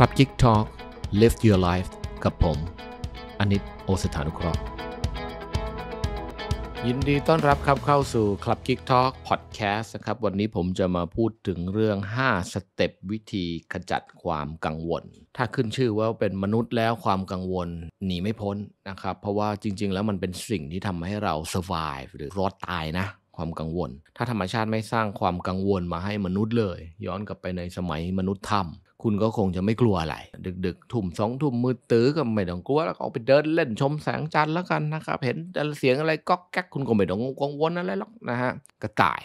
ครับจิกทอล์ก Live Your Life กับผมอนิตโอสถานุเคราะห์ ยินดีต้อนรับครับเข้าสู่คลับ Geek t a ก k Podcast นะครับ วันนี้ผมจะมาพูดถึงเรื่อง 5 สเต็ปวิธีขจัดความกังวล ถ้าขึ้นชื่อว่าเป็นมนุษย์แล้วความกังวลหนีไม่พ้นนะครับ เพราะว่าจริงๆแล้วมันเป็นสิ่งที่ทำให้เรา survive หรือรอดตายนะความกังวล ถ้าธรรมชาติไม่สร้างความกังวลมาให้มนุษย์เลย ย้อนกลับไปในสมัยมนุษย์ทำคุณก็คงจะไม่กลัวอะไร ดึกๆทุ่มสองทุ่มมือตื้อก็ไม่ต้องกลัวแล้วก็ออกไปเดินเล่นชมแสงจันทร์แล้วกันนะครับ เห็นเสียงอะไรก็แก๊กคุณก็ไม่ต้องกังวลอะไรหรอกนะฮะ กระต่าย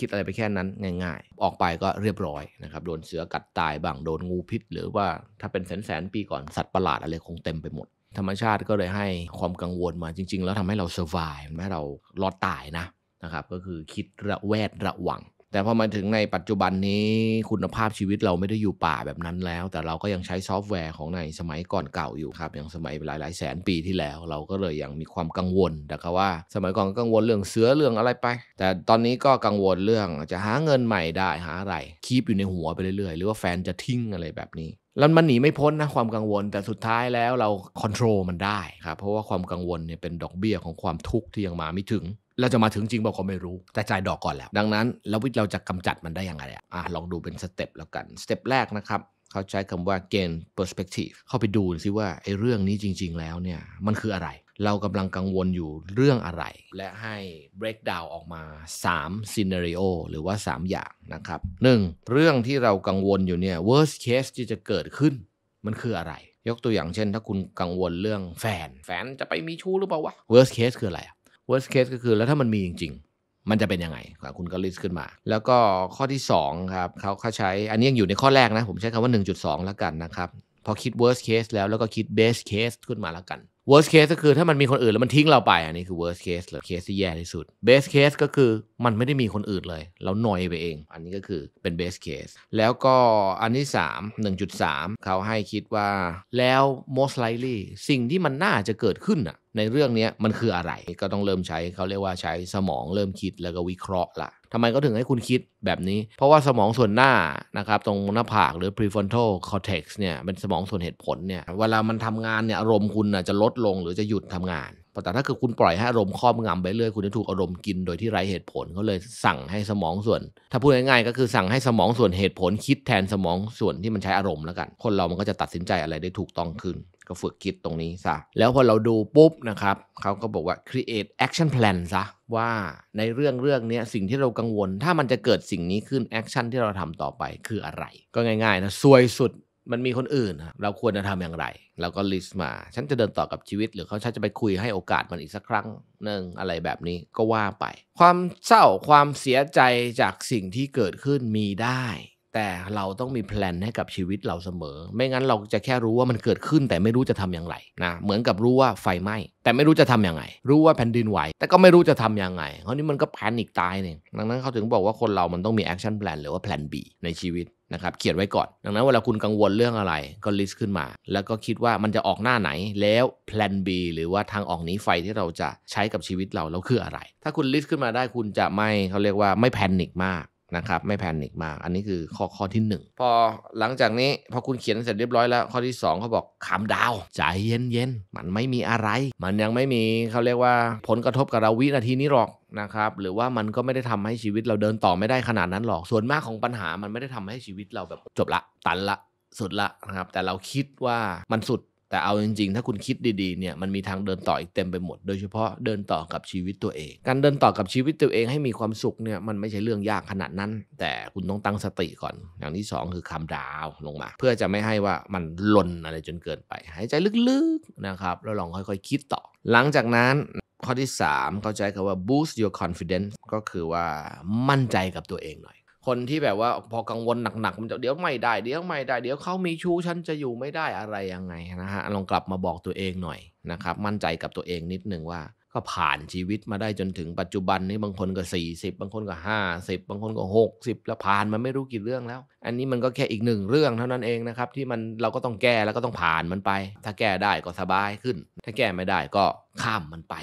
คิดอะไรไปแค่นั้นง่ายๆ ออกไปก็เรียบร้อยนะครับ โดนเสือกัดตายบ้าง โดนงูพิษ หรือว่าถ้าเป็นแสนๆปีก่อนสัตว์ประหลาดอะไรคงเต็มไปหมด ธรรมชาติก็เลยให้ความกังวลมาจริง ๆ แล้วทำให้เราเซอร์ไม่ให้เรารอดตายนะนะครับ ก็คือคิดระแวดระวังแต่พอมาถึงในปัจจุบันนี้คุณภาพชีวิตเราไม่ได้อยู่ป่าแบบนั้นแล้ว แต่เราก็ยังใช้ซอฟต์แวร์ของในสมัยก่อนเก่าอยู่ครับอย่างสมัยหลายหลายแสนปีที่แล้วเราก็เลยยังมีความกังวลแต่ว่า สมัยก่อนกังวลเรื่องเสือเรื่องอะไรไป แต่ตอนนี้ก็กังวลเรื่องจะหาเงินใหม่ได้ หาอะไรคีบอยู่ในหัวไปเรื่อยๆ หรือว่าแฟนจะทิ้งอะไรแบบนี้แล้วมันหนีไม่พ้นนะความกังวลแต่สุดท้ายแล้วเราควบคุมมันได้ครับเพราะว่าความกังวลเนี่ยเป็นดอกเบี้ยของความทุกข์ที่ยังมาไม่ถึงเราจะมาถึงจริงบอกก็ไม่รู้ แต่จ่ายดอกก่อนแล้ว ดังนั้น แล้ววิธีเราจะกำจัดมันได้อย่างไรอ่ะลองดูเป็นสเต็ปแล้วกันสเต็ปแรกนะครับ เขาใช้คำว่า gain perspective เข้าไปดูซิว่าไอ้เรื่องนี้จริงๆแล้วเนี่ย มันคืออะไร เรากำลังกังวลอยู่เรื่องอะไร และให้ break down ออกมา3 scenario หรือว่า 3 อย่างนะครับ 1. เรื่องที่เรากังวลอยู่เนี่ย worst case ที่จะเกิดขึ้นมันคืออะไร ยกตัวอย่างเช่น ถ้าคุณกังวลเรื่องแฟนแฟนจะไปมีชู้หรือเปล่าวะ worst case คืออะไร worst case ก็คือแล้วถ้ามันมีจริง ๆ มันจะเป็นยังไงคุณก็ลิสต์ขึ้นมา แล้วก็ข้อที่2ครับเขาเขาใช้อันนี้ยังอยู่ในข้อแรกนะผมใช้คำว่า 1.2 แล้วกันนะครับพอคิด worst case แล้วแล้วก็คิด best case ขึ้นมาแล้วกัน worst case ก็คือถ้ามันมีคนอื่นแล้วมันทิ้งเราไปอันนี้คือ worst case เลยเคสที่แย่ที่สุด best case ก็คือมันไม่ได้มีคนอื่นเลย เราหน่อยไปเอง อันนี้ก็คือเป็น best case แล้วก็อันที่ 3 1.3เขาให้คิดว่าแล้ว most likely สิ่งที่มันน่าจะเกิดขึ้นอะในเรื่องนี้มันคืออะไรก็ต้องเริ่มใช้เขาเรียกว่าใช้สมองเริ่มคิดแล้วก็วิเคราะห์ละทำไมก็ถึงให้คุณคิดแบบนี้ เพราะว่าสมองส่วนหน้านะครับ ตรงหน้าผากหรือ prefrontal cortex เนี่ยเป็นสมองส่วนเหตุผลเนี่ย เวลามันทำงานเนี่ยอารมณ์คุณจะลดลงหรือจะหยุดทำงานแต่ถ้าคือคุณปล่อยให้อารมณ์ครอบงำไปเรื่อยคุณจะถูกอารมณ์กินโดยที่ไร้เหตุผลเขาเลยสั่งให้สมองส่วน ถ้าพูดง่าย ๆ ก็คือสั่งให้สมองส่วนเหตุผลคิดแทนสมองส่วนที่มันใช้อารมณ์แล้วกัน คนเรามันก็จะตัดสินใจอะไรได้ถูกต้องขึ้น ก็ฝึกคิดตรงนี้ซะแล้วพอเราดูปุ๊บนะครับเขาก็บอกว่า create action plan ซะว่าในเรื่องเรื่องนี้สิ่งที่เรากังวลถ้ามันจะเกิดสิ่งนี้ขึ้นแอคชั่นที่เราทำต่อไป คืออะไร ก็ง่ายๆนะซวยสุดมันมีคนอื่น เราควรจะทำอย่างไรเราก็ลิสต์มา ฉันจะเดินต่อกับชีวิตหรือเขาฉันจะไปคุยให้โอกาสมันอีกสักครั้งหนึ่งอะไรแบบนี้ก็ว่าไป ความเศร้าความเสียใจจากสิ่งที่เกิดขึ้นมีได้แต่เราต้องมีแพลนให้กับชีวิตเราเสมอไม่งั้นเราจะแค่รู้ว่ามันเกิดขึ้น แต่ไม่รู้จะทำอย่างไรนะเหมือนกับรู้ว่าไฟไหม้แต่ไม่รู้จะทำอย่างไรรู้ว่าแผ่นดินไหวแต่ก็ไม่รู้จะทำอย่างไรเพราะนี้มันก็แพนิกตายเนี่ยดังนั้นเขาถึงบอกว่าคนเรามันต้องมีแอคชั่นแพลนหรือว่าแพลน B ในชีวิตนะครับเขียนไว้ก่อน ดังนั้นเวลาคุณกังวลเรื่องอะไรก็ลิสต์ขึ้นมา แล้วก็คิดว่ามันจะออกหน้าไหน แล้วแพลน B หรือว่าทางออกหนีไฟที่เราจะใช้กับชีวิตเราแล้วคืออะไร ถ้าคุณลิสต์ขึ้นมาได้คุณจะไม่เขาเรียกว่าไม่แพนิกมากนะครับไม่แพนิคมาก อันนี้คือข้อข้อที่ 1 พอหลังจากนี้ พอคุณเขียนเสร็จเรียบร้อยแล้ว ข้อที่ 2เขาบอกขำดาวใจเย็นเย็นมันไม่มีอะไร มันยังไม่มีเขาเรียกว่าผลกระทบกับเราวินาทีนี้หรอกนะครับหรือว่ามันก็ไม่ได้ทำให้ชีวิตเราเดินต่อไม่ได้ขนาดนั้นหรอกส่วนมากของปัญหามันไม่ได้ทำให้ชีวิตเราแบบจบละ ตันละสุดละนะครับแต่เราคิดว่ามันสุดแต่เอาจริงๆ ถ้าคุณคิดดีๆ เนี่ย มันมีทางเดินต่ออีกเต็มไปหมด โดยเฉพาะเดินต่อกับชีวิตตัวเอง การเดินต่อกับชีวิตตัวเองให้มีความสุขเนี่ย มันไม่ใช่เรื่องยากขนาดนั้น แต่คุณต้องตั้งสติก่อน อย่างที่ 2 คือคำดาวลงมา เพื่อจะไม่ให้ว่ามันหล่นอะไรจนเกินไป หายใจลึกๆ นะครับ แล้วลองค่อยๆ คิดต่อ หลังจากนั้นข้อที่ 3 เข้าใจคำว่า boost your confidence ก็คือว่ามั่นใจกับตัวเองหน่อยคนที่แบบว่าพอกังวลหนักๆมันจะเดี๋ยวไม่ได้เดี๋ยวไม่ได้เดี๋ยวเขามีชู้ฉันจะอยู่ไม่ได้อะไรยังไงนะฮะลองกลับมาบอกตัวเองหน่อยนะครับมั่นใจกับตัวเองนิดนึงว่า ก็ผ่านชีวิตมาได้จนถึงปัจจุบันนี้บางคนก็ 40 บางคนก็ 50 บางคนก็ 60 แล้วผ่านมาไม่รู้กี่เรื่องแล้ว อันนี้มันก็แค่อีกหนึ่งเรื่องเท่านั้นเองนะครับที่มันเราก็ต้องแก้แล้วก็ต้องผ่านมันไป ถ้าแก้ได้ก็สบายขึ้น ถ้าแก้ไม่ได้ก็ข้ามมันไป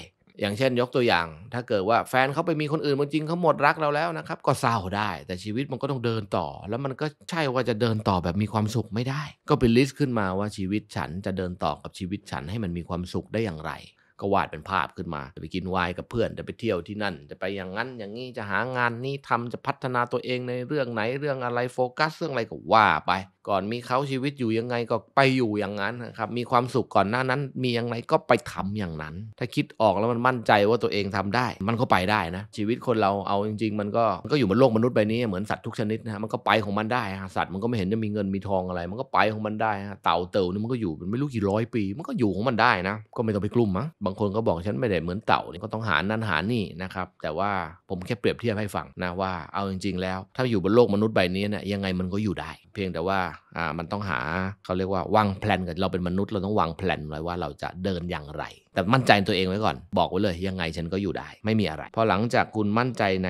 อย่างเช่นยกตัวอย่าง ถ้าเกิดว่าแฟนเขาไปมีคนอื่นจริงเขาหมดรักเราแล้วนะครับ ก็เศร้าได้ แต่ชีวิตมันก็ต้องเดินต่อ แล้วมันก็ใช่ว่าจะเดินต่อแบบมีความสุขไม่ได้ ก็เป็นลิสต์ขึ้นมาว่าชีวิตฉันจะเดินต่อกับชีวิตฉันให้มันมีความสุขได้อย่างไร ก็วาดเป็นภาพขึ้นมา จะไปกินวายกับเพื่อนจะไปเที่ยวที่นั่น จะไปอย่างนั้นอย่างนี้จะหางานนี้ทำจะพัฒนาตัวเองในเรื่องไหนเรื่องอะไรโฟกัสเรื่องอะไรก็ว่าไปก่อนมีเขาชีวิตอยู่ยังไงก็ไปอยู่อย่างนั้นนะครับมีความสุขก่อนหน้านั้น มียังไงก็ไปทำอย่างนั้น ถ้าคิดออกแล้วมันมั่นใจว่าตัวเองทำได้ มันก็ไปได้นะ ชีวิตคนเราเอาจริง ๆ มันก็มันก็อยู่บนโลกมนุษย์ใบนี้ เหมือนสัตว์ทุกชนิดนะมันก็ไปของมันได้สัตว์มันก็ไม่เห็นจะมีเงินมีทองอะไร มันก็ไปของมันได้เต่าเต่านี่มันก็อยู่เป็นไม่รู้กี่ร้อยปี มันก็อยู่ของมันได้นะก็ไม่ต้องไปกลุ่มมั้งบางคนก็บอกฉันไม่ได้เหมือนเต่านี่ก็ต้องหานั่นหานี่นะครับแต่ว่าผมแค่เปรียบเทียบให้ฟังนะว่าเอาจริง ๆ แล้วถ้าอยู่บนโลกมนุษย์ใบนี้เนี่ยยังไงมันก็อยู่ได้ เพียงแต่ว่าอ่ามันต้องหาเขาเรียกว่าวางแผนกันเราเป็นมนุษย์เราต้องวางแผนไว้ว่าเราจะเดินอย่างไรแต่มั่นใจตัวเองไว้ก่อน บอกไว้เลย ยังไงฉันก็อยู่ได้ ไม่มีอะไรพอหลังจากคุณมั่นใจใน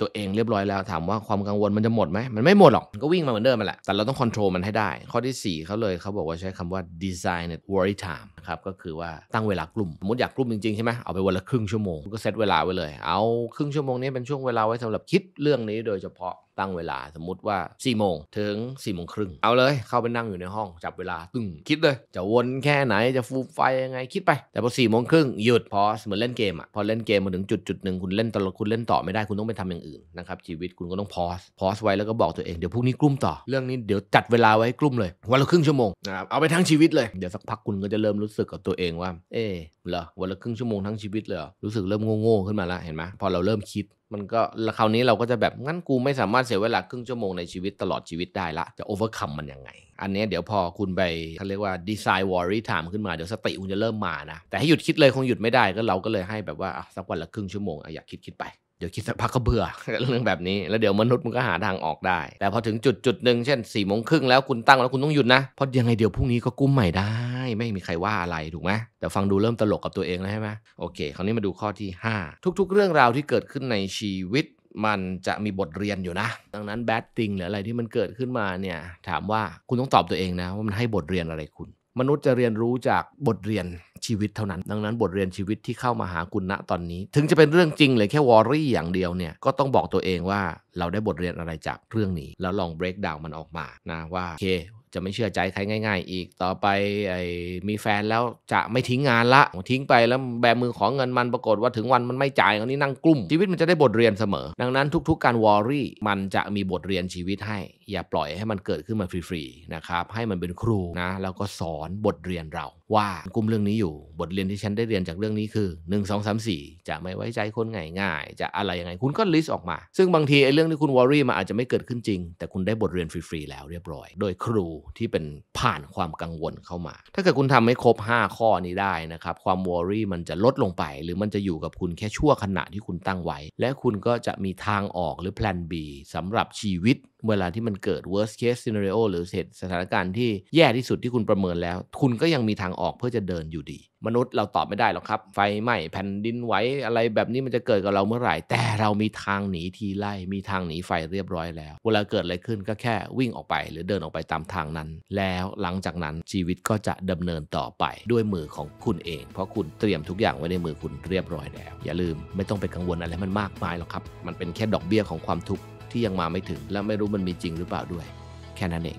ตัวเองเรียบร้อยแล้ว ถามว่าความกังวลมันจะหมดไหมมันไม่หมดหรอกก็วิ่งมาเหมือนเดิมมนแหละแต่เราต้องควบคุมมันให้ได้ข้อที่ 4เขาเลยเขาบอกว่าใช้คำว่า design worry time ครับก็คือว่าตั้งเวลากลุ่มสมมติอยากกลุ่มจริงๆใช่ไหมเอาไปวันละครึ่งชั่วโมงก็เซตเวลาไว้เลยเอาครึ่งชั่วโมงนี้เป็นช่วงเวลาไว้สำหรับคิดเรื่องนี้โดยเฉพาะตั้งเวลาสมมุติว่า4ี่โมงถึง4ี่โมงครึ่งเอาเลยเข้าไปนั่งอยู่ในห้อง จับเวลาตึ้งคิดเลย จะวนแค่ไหนจะฟูไฟยังไงคิดไป แต่พอสี่โมงครึ่งหยุด พอเหมือนเล่นเกมอ่ะพอเล่นเกมมาถึงจุดจุดหนึ่งคุณเล่นตลอดคุณเล่นต่อไม่ได้คุณต้องไปทำอย่างอื่นนะครับชีวิตคุณก็ต้องพอสพอสไว้แล้วก็บอกตัวเอง เดี๋ยวพรุ่งนี้กลุ่มต่อเรื่องนี้เดี๋ยวจัดเวลาไว้กลุ่มเลยวันละครึ่งชั่วโมงนะครับเอาไปทั้งชีวิตเลยเดี๋ยวสักพักคุณก็จะเริ่มรู้สึกกับตัวเองว่าเออเหรอวันละครึ่งชั่วโมงทั้งชีวิตเลยรู้สึกเริ่มโง่ๆขึ้นมาลวเห็นไหมพอเราเริ่มคิดมันก็คราวนี้เราก็จะแบบงั้นกูไม่สามารถเสียเวลาครึ่งชั่วโมงในชีวิตตลอดชีวิตได้ละจะโอเวอร์คัมมันยังไง อันนี้เดี๋ยวพอคุณไปเขาเรียกว่าดีไซน์วอรี่ไทม์ขึ้นมา เดี๋ยวสติคุณจะเริ่มมานะแต่ให้หยุดคิดเลยคงหยุดไม่ได้ก็เราก็เลยให้แบบว่าสักวันละครึ่งชั่วโมงอยากคิดคิดไปเดี๋ยวคิดสักพักก็เบื่อ เรื่องแบบนี้แล้วเดี๋ยวมนุษย์มันก็หาทางออกได้แต่พอถึงจุดจุดหนึ่งเช่นสี่โมงครึ่งแล้วคุณตั้งแล้วคุณต้องหยุดนะเพราะยังไงเดี๋ยวพรุ่งนี้ก็กุ้มใหม่ได้ไม่มีใครว่าอะไรถูกไหมแต่ฟังดูเริ่มตลกกับตัวเองแล้วใช่ไหมโอเคคราวนี้มาดูข้อที่ 5 ทุก ๆ เรื่องราวที่เกิดขึ้นในชีวิตมันจะมีบทเรียนอยู่นะ ดังนั้นแบดติงหรืออะไรที่มันเกิดขึ้นมาเนี่ยถามว่าคุณต้องตอบตัวเองนะ ว่ามันให้บทเรียนอะไรคุณ มนุษย์จะเรียนรู้จากบทเรียนชีวิตเท่านั้น ดังนั้นบทเรียนชีวิตที่เข้ามาหาคุณณตอนนี้ ถึงจะเป็นเรื่องจริงหรือแค่วอรี่อย่างเดียวเนี่ยก็ต้องบอกตัวเองว่าเราได้บทเรียนอะไรจากเรื่องนี้แล้วลองเบรกดาวมันออกมานะว่าเคจะไม่เชื่อใจใครง่าย ๆ อีก ต่อไปไอ้มีแฟนแล้วจะไม่ทิ้งงานละทิ้งไปแล้วแบมือของเงินมันปรากฏว่าถึงวันมันไม่จ่ายคนนี้นั่งกลุ่มชีวิตมันจะได้บทเรียนเสมอ ดังนั้นทุก ๆ การวอรี่ มันจะมีบทเรียนชีวิตให้ อย่าปล่อยให้มันเกิดขึ้นมาฟรีๆนะครับ ให้มันเป็นครูนะแล้วก็สอนบทเรียนเราว่ากุ้มเรื่องนี้อยู่ บทเรียนที่ฉันได้เรียนจากเรื่องนี้คือ 1 2 3 4 จะไม่ไว้ใจคนง่าย ๆ จะอะไรยังไงคุณก็ลิสต์ออกมา ซึ่งบางทีไอ้เรื่องที่คุณวอรี่มาอาจจะไม่เกิดขึ้นจริง แต่คุณได้บทเรียนฟรีๆแล้วเรียบร้อย โดยครูที่เป็นผ่านความกังวลเข้ามา ถ้าเกิดคุณทำให้ครบ 5 ข้อนี้ได้นะครับ ความวอรี่มันจะลดลงไป หรือมันจะอยู่กับคุณแค่ชั่วขณะที่คุณตั้งไว้ และคุณก็จะมีทางออกหรือแพลน B สำหรับชีวิตเวลาที่มันเกิด worst case scenario หรือเหตุสถานการณ์ที่แย่ที่สุดที่คุณประเมินแล้ว คุณก็ยังมีทางออกเพื่อจะเดินอยู่ดี มนุษย์เราตอบไม่ได้หรอกครับ ไฟไหม้แผ่นดินไหวอะไรแบบนี้มันจะเกิดกับเราเมื่อไหร่ แต่เรามีทางหนีทีไล่ มีทางหนีไฟเรียบร้อยแล้ว เวลาเกิดอะไรขึ้นก็แค่วิ่งออกไปหรือเดินออกไปตามทางนั้น แล้วหลังจากนั้นชีวิตก็จะดำเนินต่อไปด้วยมือของคุณเอง เพราะคุณเตรียมทุกอย่างไว้ในมือคุณเรียบร้อยแล้ว อย่าลืมไม่ต้องไปกังวลอะไรมันมากมายหรอกครับ มันเป็นแค่ดอกเบี้ยของความทุกข์ที่ยังมาไม่ถึง และไม่รู้มันมีจริงหรือเปล่าด้วย แค่นั้นเอง